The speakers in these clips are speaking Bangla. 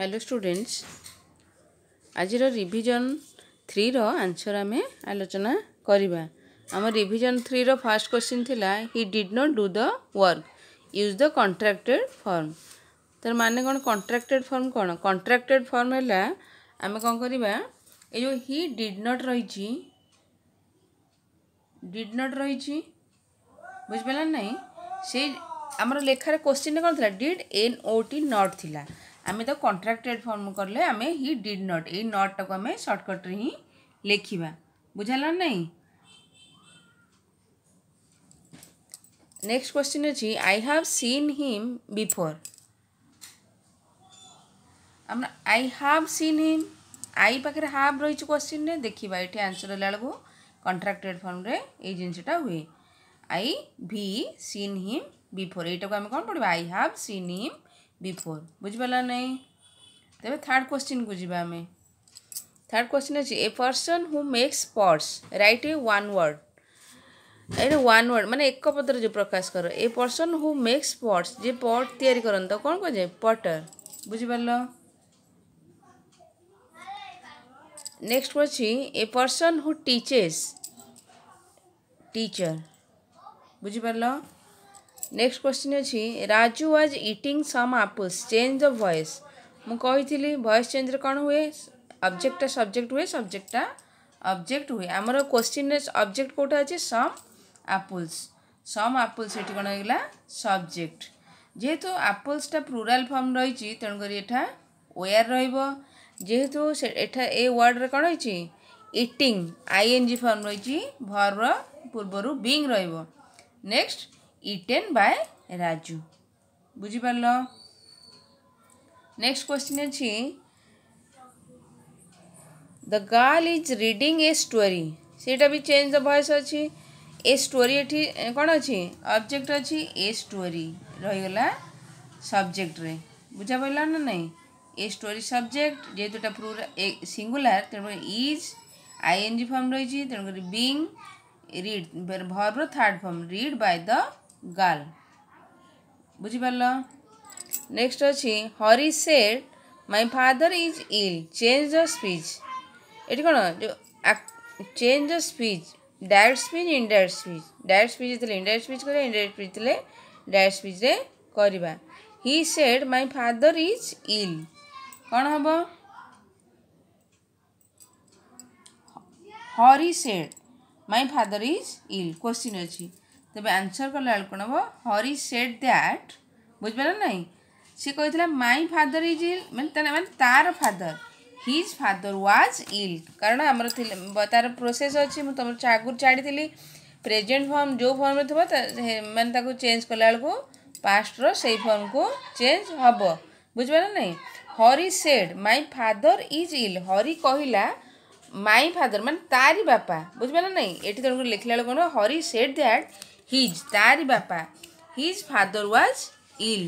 হ্যালো স্টুডেন্টস আজর রিভিজন থ্রির আনসর আমি আলোচনা করা আমার রিভিজন থ্রির ফার্স্ট কোশ্চিন লা he did not do the work use the contracted form তার মানে কোণ কন্ট্রাক্টেড ফর্ম কোণ কন্ট্রাক্টেড ফর্ম হল আমি কম করা এই যে হি ডিড নট রয়েছে ডিড নট রয়েছে বুঝিপার না সেই আমার লেখার কোশ্চিন কোণ লা did N O T not লা ଆମେ ତ କଣ୍ଟ୍ରାକ୍ଟେଡ଼ ଫର୍ମ କଲେ ଆମେ ହି ଡିଡ଼୍ ନଟ୍ ଏଇ ନଟ୍ଟାକୁ ଆମେ ସର୍ଟକଟ୍ରେ ହିଁ ଲେଖିବା ବୁଝାଲା ନାହିଁ ନେକ୍ସଟ କ୍ୱେଶ୍ଚିନ୍ ଅଛି I have seen him before আমরা I have seen him I পাখে হাভ রয়েছে কোশ্চিনে দেখিবা এটি আনসর হল বেড়ে কন্ট্রাক্টেড ফর্মরে এই জিনিসটা হুয়ে I've seen him before এইটাকে আমি কম পড়া I have seen him before বুঝিপারা না তবে থার্ড কোশ্চিন কু যা আমি থার্ড কোশ্চিন আছে a person who makes pots write a one word এটা ওয়ান ওয়ার্ড মানে এক পদরে যে প্রকাশ কর a person who makes pots যে পট তৈরি করন তো কোণ কুযায় পটর বুঝিপারল নেক্সট অছি a person who teaches teacher বুঝিপারল ନେକ୍ସଟ କ୍ୱେଶ୍ଚିନ୍ ଅଛି Raju was eating some apples change of voice ମୁଁ କହିଥିଲି ଭଏସ୍ ଚେଞ୍ଜରେ କ'ଣ ହୁଏ ଅବଜେକ୍ଟଟା ସବଜେକ୍ଟ ହୁଏ ସବଜେକ୍ଟଟା ଅବଜେକ୍ଟ ହୁଏ ଆମର କ୍ୱେଶ୍ଚିନ୍ରେ ଅବଜେକ୍ଟ କେଉଁଟା ଅଛି ସମ୍ ଆପଲ୍ସ ସମ୍ ଆପଲ୍ସ ସେଠି କ'ଣ ହେଇଗଲା ସବଜେକ୍ଟ ଯେହେତୁ ଆପଲ୍ସଟା ପ୍ଲୁରାଲ୍ ଫର୍ମ ରହିଛି ତେଣୁକରି ଏଠା ୱେୟାର୍ ରହିବ ଯେହେତୁ ସେ ଏଠା ଏ ୱାର୍ଡ଼ରେ କ'ଣ ହେଇଛି ଏନ୍ ଜି ଫର୍ମ ରହିଛି ଭର୍ବ ପୂର୍ବରୁ ବିଙ୍ଗ ରହିବ ନେକ୍ସଟ ইটেন বাই রাজু বুঝিপারল নেক্সট কোশ্চিন অছি the girl is reading a story ସେଇଟା ବି ଚେଞ୍ଜ ଦ ଭଏସ୍ ଅଛି ଏ ଷ୍ଟୋରି ଏଠି କ'ଣ ଅଛି ଅବଜେକ୍ଟ ଅଛି ଏ ଷ୍ଟୋରି ରହିଗଲା ସବଜେକ୍ଟରେ ବୁଝାପଡ଼ିଲା ନା ନାହିଁ ଏ ଷ୍ଟୋରି ସବଜେକ୍ଟ ଯେହେତୁ ଏଟା ପୁରା ସିଙ୍ଗୁଲାର ତେଣୁକରି ଇଜ୍ ଆଇଏନ୍ଜି ଫର୍ମ ରହିଛି ତେଣୁକରି ବିଙ୍ଗ୍ ରିଡ୍ ଭର୍ବର third form read by the girl ବୁଝିପାରିଲ ନେକ୍ସଟ ଅଛି Hari said my father is ill change the speech ଏଠି କ'ଣ ଯେଉଁ change the speech direct speech indirect speech direct speech ଥିଲେ ଇନଡାଇରେକ୍ଟ ସ୍ପିଚ୍ କରିବା ଇନଡାଇରେକ୍ଟ ସ୍ପିଚ୍ ଥିଲେ ଡାଇରେକ୍ଟ ସ୍ପିଚ୍ରେ କରିବା he said my father is ill କ'ଣ ହେବ Hari said my father is ill question ଅଛି ତେବେ ଆନ୍ସର୍ କଲାବେଳକୁ କ'ଣ ହେବ ହରି ସେଟ୍ ଦ୍ୟାଟ୍ ବୁଝିପାରିଲ ନାହିଁ ସେ କହିଥିଲା ମାଇ ଫାଦର ଇଜ୍ ଇଲ୍ ମାନେ ତା ମାନେ ତା'ର father his father was ill କାରଣ ଆମର ତା'ର ପ୍ରୋସେସ୍ ଅଛି ମୁଁ ତୁମର ଆଗରୁ ଛାଡ଼ିଥିଲି ପ୍ରେଜେଣ୍ଟ ଫର୍ମ ଯେଉଁ ଫର୍ମରେ ଥିବ ମାନେ ତାକୁ ଚେଞ୍ଜ କଲାବେଳକୁ ପାଷ୍ଟର ସେଇ ଫର୍ମକୁ ଚେଞ୍ଜ ହେବ ବୁଝିପାରିଲ ନାହିଁ Hari said my father is ill Hari କହିଲା ମାଇ ଫାଦର ମାନେ ତାରି ବାପା ବୁଝିପାରିଲ ନାହିଁ ଏଠି ତେଣୁକରି ଲେଖିଲା ବେଳକୁ କ'ଣ ହରି ସେଡ୍ ଦ୍ୟାଟ୍ हिज तार बापा हिज फादर व्वाज इल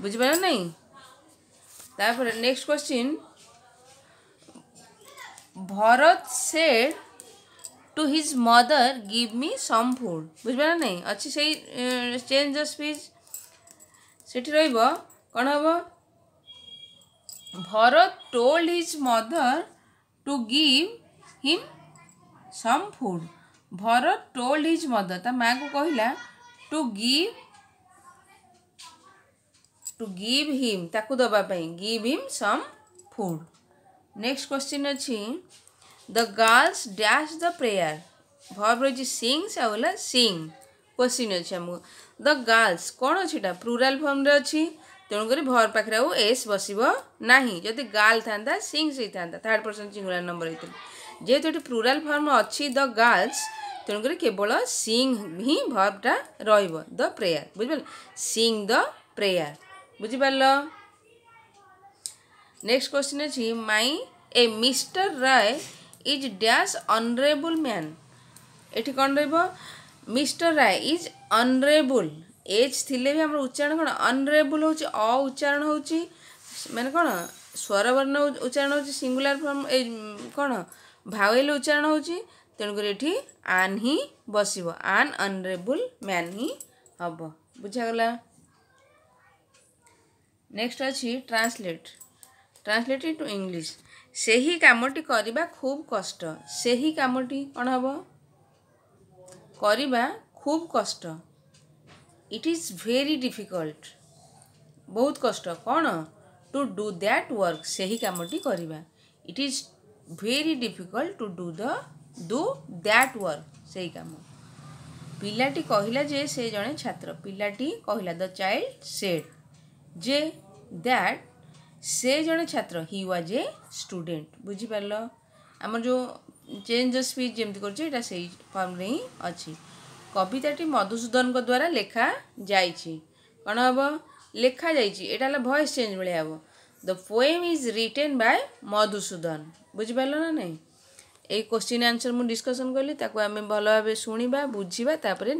बुझ नहीं next question Bharat said to his mother give me some food बुझ नहीं अच्छे से चेंज अ स्पीच से कौन हम Bharat told his mother to give him some food Bharat told his mother তা মাকে কহিলা to give to give him তাকে দেওয়া give him some food next question অছি the girls dash the prayer भर रही सींगस आउला सिंग क्वेश्चन अच्छे आमको द गर्ल्स कौन अच्छे प्लूराल फर्म अच्छी तेणुक भर पाखे आस बस ना जदि गार्ल था सींगस होता थार्ड पर्सन सिंगुलार नंबर होता যেহেতু এটি প্লুরাল ফর্ম অছি দ গার্লস তেমনি কেবল সিং হি ভর্বটা রহব দ প্রেয়ার বুঝিপার সিং দ প্রেয়ার বুঝিপারল নেক্সট কোশ্চিন অছি my a Mr Roy is dash honourable man এটি কণ রহব Mr Roy is honourable as থিলে বি আমার উচ্চারণ কোণ অনরেবল হচ্ছে অ উচ্চারণ হচ্ছে মানে কোণ স্বরবর্ণ উচ্চারণ হচ্ছে সিঙ্গুলার ফর্ম এই কোণ ভাওয়েল উচ্চারণ ହେଉଛି ତେଣୁକରି ଏଠି ଆନ୍ ହିଁ ବସିବ ଆନ୍ ଅନରେବୁଲ୍ ମ୍ୟାନ୍ ହିଁ ହେବ ବୁଝାଗଲା ନେକ୍ସଟ ଅଛି ଟ୍ରାନ୍ସଲେଟ୍ ଟ୍ରାନ୍ସଲେଟ୍ ଇଣ୍ଟୁ ଇଂଲିଶ ସେହି କାମଟି କରିବା ଖୁବ୍ କଷ୍ଟ ସେହି କାମଟି କ'ଣ ହେବ କରିବା ଖୁବ୍ କଷ୍ଟ ଇଟ୍ ଇଜ୍ ଭେରି ଡିଫିକଲ୍ଟ ବହୁତ କଷ୍ଟ କ'ଣ ଟୁ ଡୁ ଦ୍ୟାଟ୍ ୱାର୍କ ସେହି କାମଟି କରିବା it is very difficult to do the do that work সেই কাম ପିଲାଟି କହିଲା ଯେ ସେ ଜଣେ ଛାତ୍ର ପିଲାଟି କହିଲା ଦ ଚାଇଲ୍ଡ ସେଡ୍ ଯେ ଦ୍ୟାଟ୍ ସେ ଜଣେ ଛାତ୍ର ହି ୱାଜ୍ ଏ ଷ୍ଟୁଡେଣ୍ଟ ବୁଝିପାରିଲ ଆମର ଯେଉଁ ଚେଞ୍ଜ ଅ ସ୍ପିଚ୍ ଯେମିତି କରୁଛି ଏଇଟା ସେଇ ଫର୍ମରେ ହିଁ ଅଛି କବିତାଟି ମଧୁସୂଦନଙ୍କ ଦ୍ୱାରା ଲେଖା ଯାଇଛି କ'ଣ ହେବ ଲେଖାଯାଇଛି ଏଇଟା ହେଲା ଭଏସ୍ ଚେଞ୍ଜ ଭଳିଆ ହେବ the poem is written by Madhusudan ବୁଝିପାରିଲ ନା ନାହିଁ ଏଇ କୋଶ୍ଚିନ୍ ଆନ୍ସର୍ ମୁଁ ଡିସ୍କସନ୍ କଲି ତାକୁ ଆମେ ଭଲ ଭାବେ ଶୁଣିବା ବୁଝିବା ତାପରେ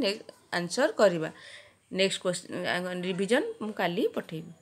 ଆନ୍ସର୍ କରିବା ନେକ୍ସଟ କୋଶ୍ଚିନ୍ ରିଭିଜନ୍ ମୁଁ କାଲି ପଠାଇବି